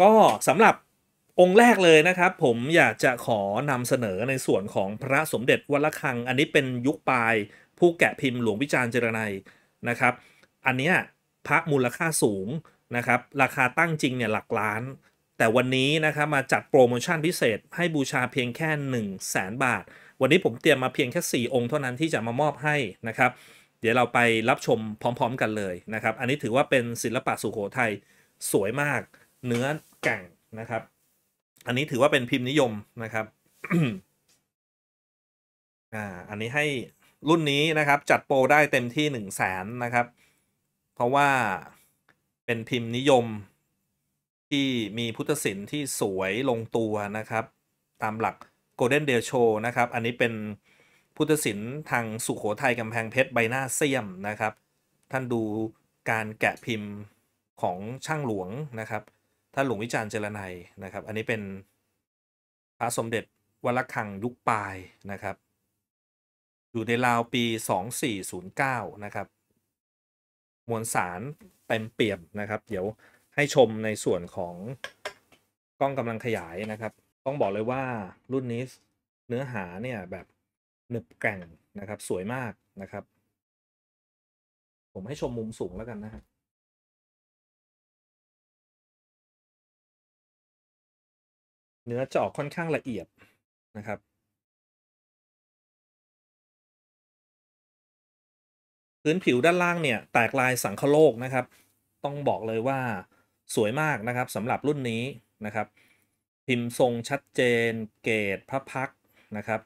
ก็สำหรับองค์แรกเลยนะครับ ผมอยากจะขอนำเสนอในส่วนของพระสมเด็จวัลคัง อันนี้เป็นยุคปลายผู้แกะพิมพ์หลวงวิจารณ์เจรไนนะครับ อันนี้พระมูลค่าสูงนะครับราคาตั้งจริงเนี่ยหลักล้าน แต่วันนี้นะครับมาจัดโปรโมชั่นพิเศษให้บูชาเพียงแค่1 0 0 0 0แสนบาท วันนี้ผมเตรียมมาเพียงแค่ 4 องค์เท่านั้นที่จะมามอบให้นะครับ เดี๋ยวเราไปรับชมพร้อมๆ กันเลยนะครับอันนี้ถือว่าเป็นศิลปะสุโขทัยสวยมากเนื้อแก่งนะครับ อันนี้ถือว่าเป็นพิมพ์นิยมนะครับ อ่า อันนี้ให้รุ่นนี้นะครับ จัดโปรได้เต็มที่หนึ่งแสนนะครับ เพราะว่าเป็นพิมพ์นิยมที่มีพุทธศิลป์ที่สวยลงตัวนะครับ ตามหลักโกลเด้นเดลโชนะครับ อันนี้เป็นพุทธศิลป์ทางสุขโขทัยกำแพงเพชรใบหน้าเสียมนะครับ ท่านดูการแกะพิมพ์ของช่างหลวงนะครับท่านหลวงวิจารณ์เจรนัยนะครับ อันนี้เป็นพระสมเด็จวรคังยุคปลายนะครับอยู่ในราวปี 2409 นะครับมวลสารเต็มเปี่ยมนะครับ เดี๋ยวให้ชมในส่วนของกล้องกำลังขยายนะครับ ต้องบอกเลยว่ารุ่นนี้เนื้อหาเนี่ย แบบหนึบแก่งนะครับ สวยมากนะครับ ผมให้ชมมุมสูงแล้วกันนะครับเนื้อจะอกค่อนข้างละเอียดนะครับ พื้นผิวด้านล่างเนี่ย แตกลายสังคโลกนะครับ ต้องบอกเลยว่าสวยมากนะครับสำหรับรุ่นนี้นะครับ พิมพ์ทรงชัดเจน เกตพระพักนะครับ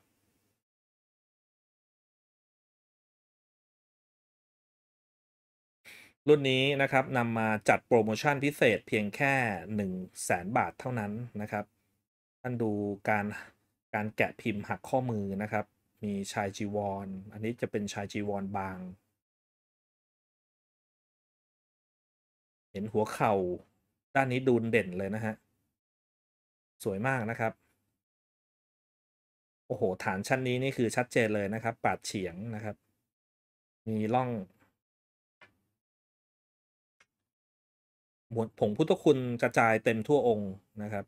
รุ่นนี้นะครับนำมาจัดโปรโมชั่นพิเศษเพียงแค่ 1 0 0 0 0แสนบาทเท่านั้นนะครับท่านดูการการแกะพิมพ์หักข้อมือนะครับ มีชายจีวรออันนี้จะเป็นชายจีวรบาง เห็นหัวเข่าด้านนี้ดูนเด่นเลยนะฮะ สวยมากนะครับ โอ้โหฐานชั้นนี้นี่คือชัดเจนเลยนะครับ ปาดเฉียงนะครับ มีร่อง ผงพุทธคุณกระจายเต็มทั่วองค์นะครับ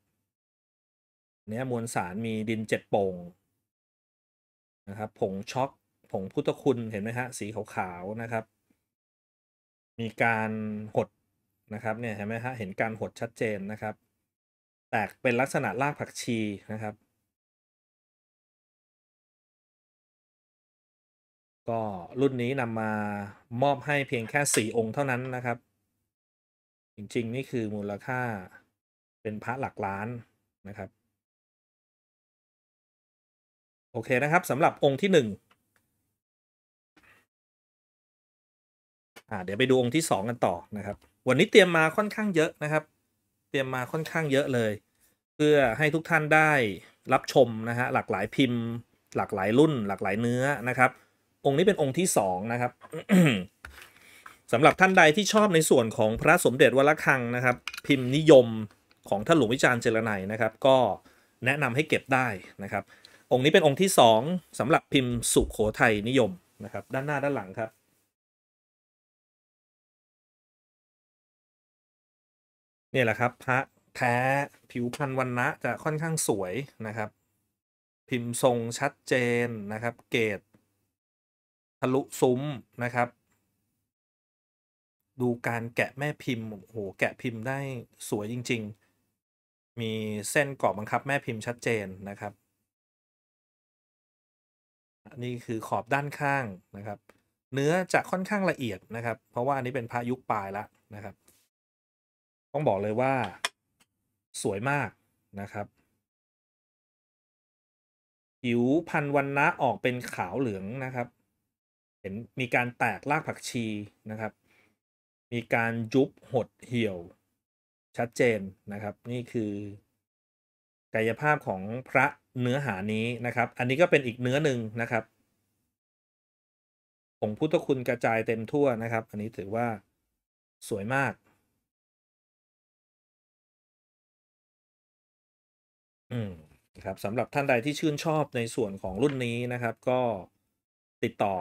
เนี่ยมวลสารมีดินเจ็ดโป่งนะครับผงช็อก ผงพุทธคุณเห็นไหมฮะสีขาวๆนะครับ มีการหดนะครับเนี่ยเห็นไหมฮะเห็นการหดชัดเจนนะครับ แตกเป็นลักษณะรากผักชีนะครับก็รุ่นนี้นำมามอบให้เพียงแค่สี่องค์เท่านั้นนะครับ จริง ๆ นี่คือมูลค่าเป็นพระหลักล้านนะครับโอเคนะครับสำหรับองค์ที่หนึ่งอ่าเดี๋ยวไปดูองค์ที่สองกันต่อนะครับวันนี้เตรียมมาค่อนข้างเยอะนะครับ เตรียมมาค่อนข้างเยอะเลย เพื่อให้ทุกท่านได้รับชมนะฮะหลากหลายพิมพ์หลากหลายรุ่น หลากหลายเนื้อนะครับ องค์นี้เป็นองค์ที่สองนะครับสำหรับท่านใดที่ชอบในส่วนของพระสมเด็จวรคังนะครับ พิมพ์นิยมของท่านหลวงวิจารณ์เจรไนนะครับ ก็แนะนำให้เก็บได้นะครับองค์นี้เป็นองค์ที่สองสำหรับพิมพ์สุขโขทัยนิยมนะครับ ด้านหน้าด้านหลังครับนี่แหละครับพระแท้ผิวพรรณวันนะจะค่อนข้างสวยนะครับ พิมพ์ทรงชัดเจนนะครับ เกตทะลุซุ้มนะครับ ดูการแกะแม่พิมพ์โหแกะพิมพ์ได้สวย จริง ๆ มีเส้น กรอบบังคับแม่พิมพ์ชัดเจนนะครับนี่คือขอบด้านข้างนะครับ เนื้อจะค่อนข้างละเอียดนะครับเพราะว่าอันนี้เป็นพายุปลายละนะครับ ต้องบอกเลยว่าสวยมากนะครับผิวพันวันนะออกเป็นขาวเหลืองนะครับ เห็นมีการแตกรากผักชีนะครับ มีการยุบหดเหี่ยว ชัดเจนนะครับ นี่คือกายภาพของพระเนื้อหานี้นะครับ อันนี้ก็เป็นอีกเนื้อหนึ่งนะครับองค์พุทธคุณกระจายเต็มทั่วนะครับ อันนี้ถือว่าสวยมาก อืมครับสำหรับท่านใดที่ชื่นชอบในส่วนของรุ่นนี้นะครับ ก็ติดต่อ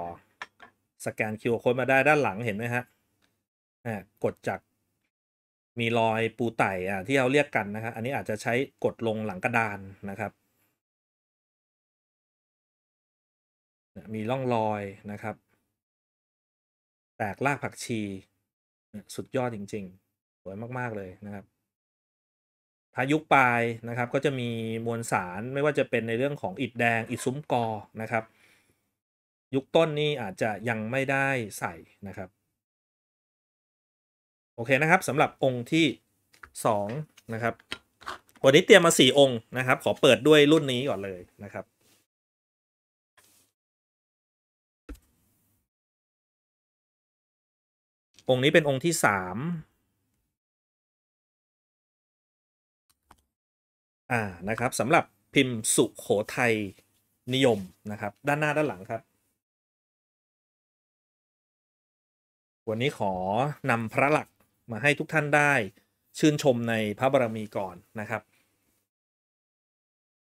สแกนคิวโค้ดมาได้ด้านหลังเห็นไหมฮะ่กดจากมีรอยปูไต่อ่ะที่เราเรียกกันนะครับอันนี้อาจจะใช้กดลงหลังกระดานนะครับ มีร่องรอยนะครับ แตกรากผักชี สุดยอดจริงๆ สวยมากๆเลยนะครับพายุปลายนะครับก็จะมีมวลสารไม่ว่าจะเป็นในเรื่องของอิดแดง อิดซุ้มกอนะครับ ยุคต้นนี่อาจจะยังไม่ได้ใส่นะครับโอเคนะครับสำหรับองค์ที่ 2 นะครับ วันนี้ เตรียมมา 4 องค์นะครับ ขอเปิดด้วยรุ่นนี้ก่อนเลยนะครับ องค์นี้เป็นองค์ที่สามอ่านะครับสำหรับพิมพ์สุขโขทัยนิยมนะครับ ด้านหน้าด้านหลังครับ วันนี้ขอนำพระหลักมาให้ทุกท่านได้ชื่นชมในพระบารมีก่อนนะครับ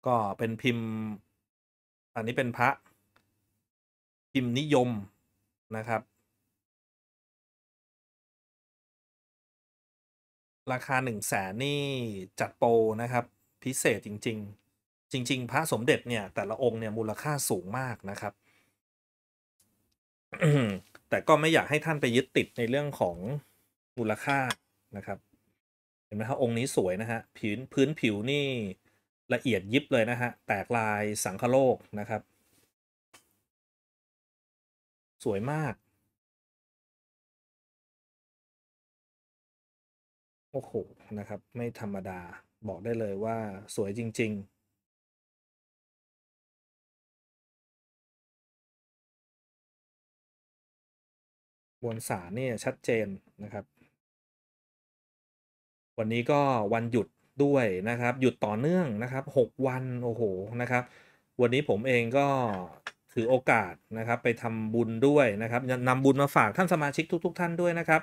ก็เป็นพิมพ์ อันนี้เป็นพระพิมพ์นิยมนะครับ ราคาหนึ่งแสนนี่จัดโปรนะครับ พิเศษจริง ๆ จริง ๆ พระสมเด็จเนี่ย แต่ละองค์ เนี่ยมูลค่าสูงมากนะครับ แต่ก็ไม่อยากให้ท่านไปยึดติดในเรื่องของมูลค่านะครับ เห็นไหมครับองค์นี้สวยนะฮะพื้น พื้นผิวนี่ละเอียดยิบเลยนะฮะแตกลายสังคโลกนะครับ สวยมาก โอ้โห นะครับไม่ธรรมดาบอกได้เลยว่าสวยจริงๆบนสารนี่ ชัดเจนนะครับวันนี้ก็วันหยุดด้วยนะครับ หยุดต่อเนื่องนะครับ 6 วันโอ้โหนะครับ วันนี้ผมเองก็ถือโอกาสนะครับ ไปทำบุญด้วยนะครับนำบุญมาฝากท่านสมาชิกทุกๆทท่านด้วยนะครับ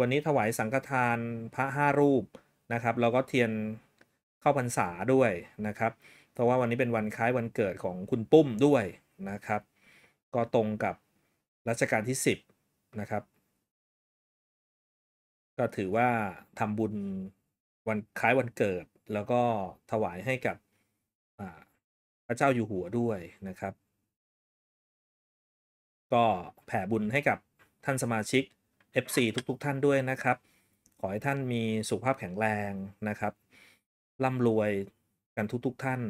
วันนี้ถวายสังฆทานพระห้ารูปนะครับแล้วก็เทียนเข้าพรรษาด้วยนะครับเพราะว่าวันนี้เป็นวันคล้ายวันเกิดของคุณปุ้มด้วยนะครับ ก็ตรงกับรัชกาลที่10นะครับก็ถือว่าทำบุญวันคล้ายวันเกิด แล้วก็ถวายให้กับพระเจ้าอยู่หัวด้วยนะครับ ก็แผ่บุญให้กับท่านสมาชิก FC ทุกๆทท่านด้วยนะครับ ขอให้ท่านมีสุขภาพแข็งแรงนะครับร่ำรวยกันทุกๆทท่าน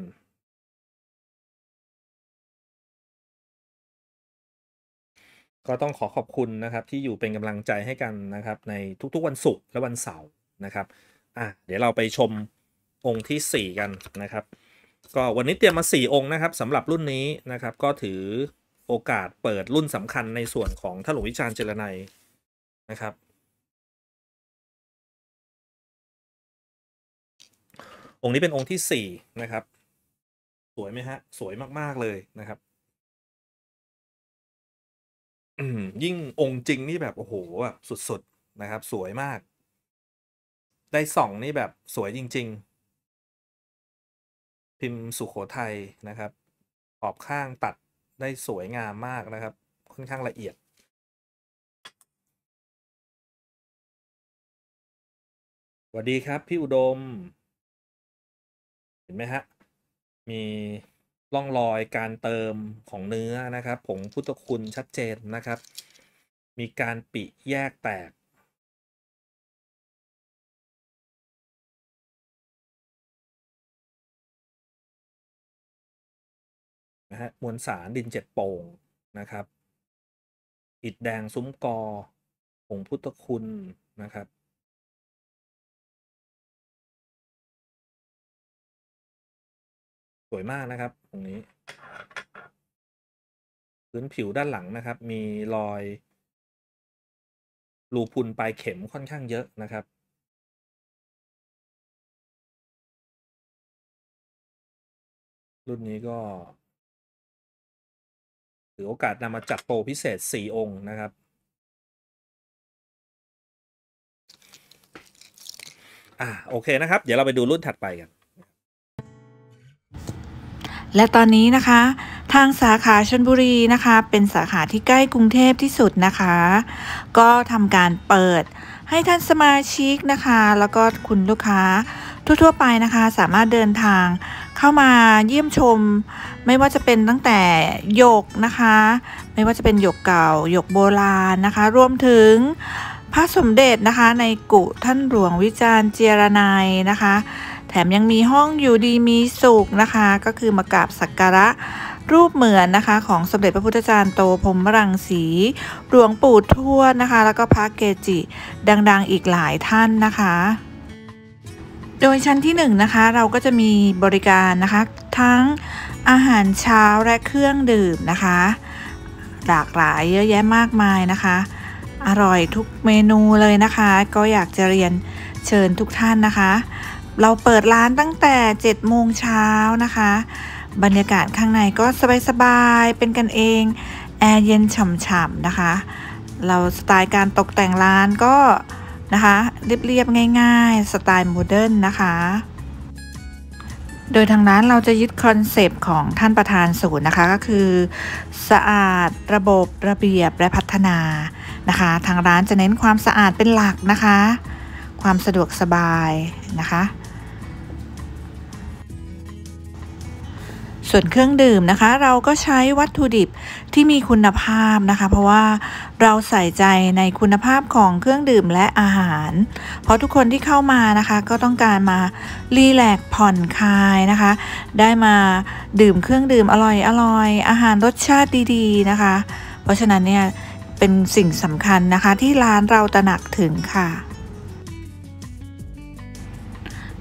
ก็ต้องขอขอบคุณนะครับที่อยู่เป็นกำลังใจให้กันนะครับ ในทุก ๆวันศุกร์และวันเสาร์นะครับอ่ะเดี๋ยวเราไปชมองค์ที่ 4 กันนะครับ ก็วันนี้เตรียมมา 4 องค์นะครับสำหรับรุ่นนี้นะครับ ก็ถือโอกาสเปิดรุ่นสำคัญในส่วนของถลวงวิชาญเจรไนนะครับ องค์นี้เป็นองค์ที่4นะครับสวยไหมฮะ สวยมาก ๆ เลยนะครับยิ่งองค์จริงนี่แบบ โอ้โหแบบสุดๆ นะครับ สวยมาก ได้ส่องนี่แบบสวย จริง ๆ พิมพ์สุขโขทัยนะครับขอบข้างตัดได้สวยงาม มากนะครับค่อนข้างละเอียดสวัสดีครับ พี่ อุดม เห็นไหมฮะ มีร่องรอยการเติมของเนื้อนะครับผงพุทธคุณชัดเจนนะครับ มีการปิแยกแตกนะฮะมวลสารดินเจ็ดโป่งนะครับ อิดแดงซุ้มกอผงพุทธคุณนะครับสวยมากนะครับ ตรงนี้พื้นผิวด้านหลังนะครับ มีรอย รูพุนปลายเข็มค่อนข้างเยอะนะครับ รุ่นนี้ก็ถือโอกาสนำมาจัดโปรพิเศษสี่องค์นะครับอ่าโอเคนะครับ เดี๋ยวเราไปดูรุ่นถัดไปกันและตอนนี้นะคะทางสาขาชนบุรีนะคะ เป็นสาขาที่ใกล้กรุงเทพที่สุดนะคะ ก็ทำการเปิดให้ท่านสมาชิกนะคะ แล้วก็คุณลูกค้าทั่วๆ ไปนะคะ สามารถเดินทางเข้ามาเยี่ยมชม ไม่ว่าจะเป็นตั้งแต่ หยกนะคะ ไม่ว่าจะเป็นหยกเก่าหยกโบราณนะคะรวมถึงพระสมเด็จนะคะ ในกุ ท่านหลวงวิจารณ์เจรนายนะคะแถมยังมีห้องอยู่ดีมีสุขนะคะ ก็คือมากราบสักการะรูปเหมือนนะคะ ของสมเด็จพระพุทธจารย์โตพรมรังสีหลวงปู่ทวดนะคะ แล้วก็พระเกจิดังๆอีกหลายท่านนะคะ โดยชั้นที่1นนะคะเราก็จะมีบริการนะคะ ทั้งอาหารเช้าและเครื่องดื่มนะคะ หลากหลายเยอะแยะมากมายนะคะ อร่อยทุกเมนูเลยนะคะ ก็อยากจะเรียนเชิญทุกท่านนะคะเราเปิดร้านตั้งแต่7โมงเช้านะคะ บรรยากาศข้างในก็สบายสบาย เป็นกันเอง แอร์เย็นฉ่ำๆนะคะ เราสไตล์การตกแต่งร้านก็นะคะเรียบๆง่ายๆสไตล์โมเดิร์นนะคะ โดยทางร้านเราจะยึดคอนเซปต์ของท่านประธานศูนย์นะคะก็คือ สะอาด ระบบระเบียบและพัฒนา นะคะ ทางร้านจะเน้นความสะอาดเป็นหลักนะคะ ความสะดวกสบายนะคะส่วนเครื่องดื่มนะคะ เราก็ใช้วัตถุดิบที่มีคุณภาพนะคะ เพราะว่าเราใส่ใจในคุณภาพของเครื่องดื่มและอาหาร เพราะทุกคนที่เข้ามานะคะ ก็ต้องการมารีแลกผ่อนคลายนะคะ ได้มาดื่มเครื่องดื่มอร่อยอร่อยอาหารรสชาติดีๆ นะคะ เพราะฉะนั้นเนี่ยเป็นสิ่งสำคัญนะคะ ที่ร้านเราตระหนักถึงค่ะ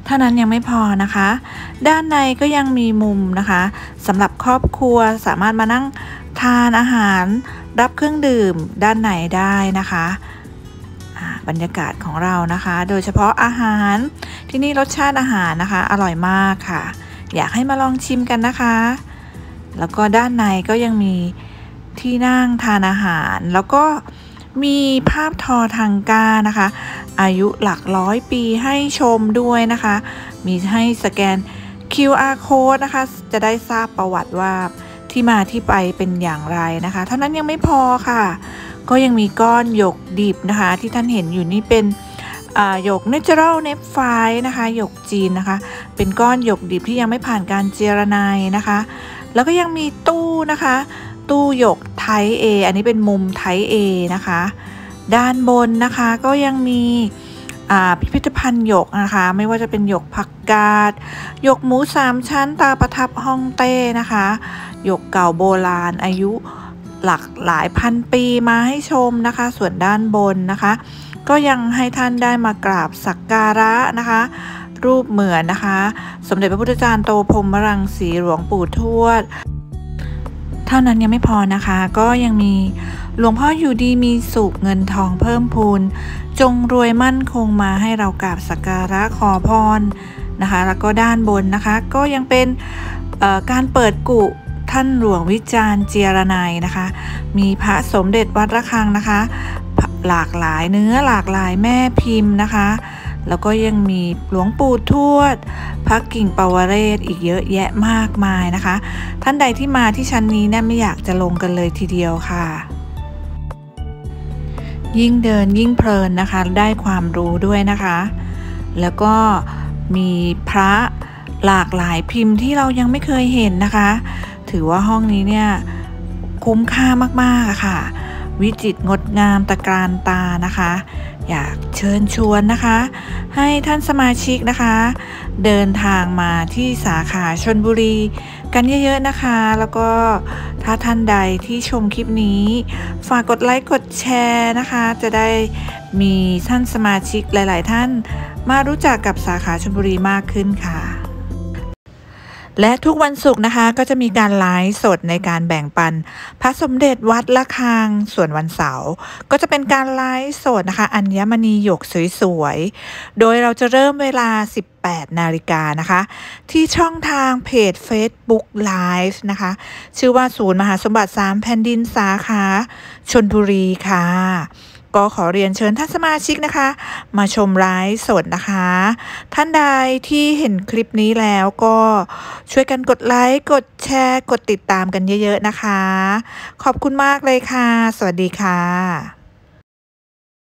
ท่านั้นยังไม่พอนะคะ ด้านในก็ยังมีมุมนะคะสำหรับครอบครัวสามารถมานั่งทานอาหาร รับเครื่องดื่มด้านในได้นะคะ บรรยากาศของเรานะคะ โดยเฉพาะอาหารที่นี่รสชาติอาหารนะคะ อร่อยมากค่ะ อยากให้มาลองชิมกันนะคะ แล้วก็ด้านในก็ยังมีที่นั่งทานอาหาร แล้วก็มีภาพทอทางกานะคะ อายุหลักร้อยปีให้ชมด้วยนะคะ มีให้สแกน QR code นะคะจะได้ทราบประวัติว่าที่มาที่ไปเป็นอย่างไรนะคะ เท่านั้นยังไม่พอค่ะ ก็ยังมีก้อนหยกดิบนะคะ ที่ท่านเห็นอยู่นี่เป็นหยกเนเจอรัลเนฟไฟนะคะหยกจีนนะคะ เป็นก้อนหยกดิบที่ยังไม่ผ่านการเจรไนนะคะ แล้วก็ยังมีตู้นะคะตู้หยกไทเอ อันนี้เป็นมุมไทเอนะคะ ด้านบนนะคะก็ยังมีพิพิธภัณฑ์หยกนะคะไม่ว่าจะเป็นหยกผักกาดหยกหมูสามชั้นตาประทับฮ่องเต้นะคะหยกเก่าโบราณอายุหลักหลายพันปีมาให้ชมนะคะ ส่วนด้านบนนะคะ ก็ยังให้ท่านได้มากราบสักการะนะคะ รูปเหมือนนะคะ สมเด็จพระพุทธจารย์โตพรมรังสีหลวงปู่ทวดเท่านั้นยังไม่พอนะคะก็ยังมีหลวงพ่ออยู่ดีมีสุขเงินทองเพิ่มพูนจงรวยมั่นคงมาให้เรากราบสักการะขอพรนะคะ แล้วก็ด้านบนนะคะก็ยังเป็นการเปิดกุท่านหลวงวิจารณ์เจียรนายนะคะ มีพระสมเด็จวัดระฆังนะคะ หลากหลายเนื้อหลากหลายแม่พิมพ์นะคะแล้วก็ยังมีหลวงปู่ทวด พระกิ่งปาวเรศอีกเยอะแยะมากมายนะคะ ท่านใดที่มาที่ชั้นนี้เนี่ยไม่อยากจะลงกันเลยทีเดียวค่ะ ยิ่งเดินยิ่งเพลินนะคะ ได้ความรู้ด้วยนะคะ แล้วก็มีพระหลากหลายพิมพ์ที่เรายังไม่เคยเห็นนะคะ ถือว่าห้องนี้เนี่ยคุ้มค่ามาก ๆ ค่ะ วิจิตรงดงามตะการตานะคะอยากเชิญชวนนะคะ ให้ท่านสมาชิกนะคะ เดินทางมาที่สาขาชนบุรีกันเยอะๆนะคะ แล้วก็ถ้าท่านใดที่ชมคลิปนี้ ฝากกดไลค์ กดแชร์นะคะ จะได้มีท่านสมาชิกหลายๆท่านมารู้จักกับสาขาชนบุรีมากขึ้นค่ะและทุกวันศุกร์นะคะก็จะมีการไลฟ์สดในการแบ่งปัน พระสมเด็จวัดละคาง ส่วนวันเสาร์ก็จะเป็นการไลฟ์สดนะคะ อัญมณีหยกสวยๆ โดยเราจะเริ่มเวลา 18 นาฬิกานะคะ ที่ช่องทางเพจ Facebook Live นะคะ ชื่อว่าศูนย์มหาสมบัติ 3แผ่นดินสาขาชนบุรีค่ะก็ขอเรียนเชิญท่านสมาชิกนะคะ มาชมไลฟ์สดนะคะ ท่านใดที่เห็นคลิปนี้แล้วก็ช่วยกันกดไลค์ กดแชร์ กดติดตามกันเยอะๆนะคะ ขอบคุณมากเลยค่ะ สวัสดีค่ะ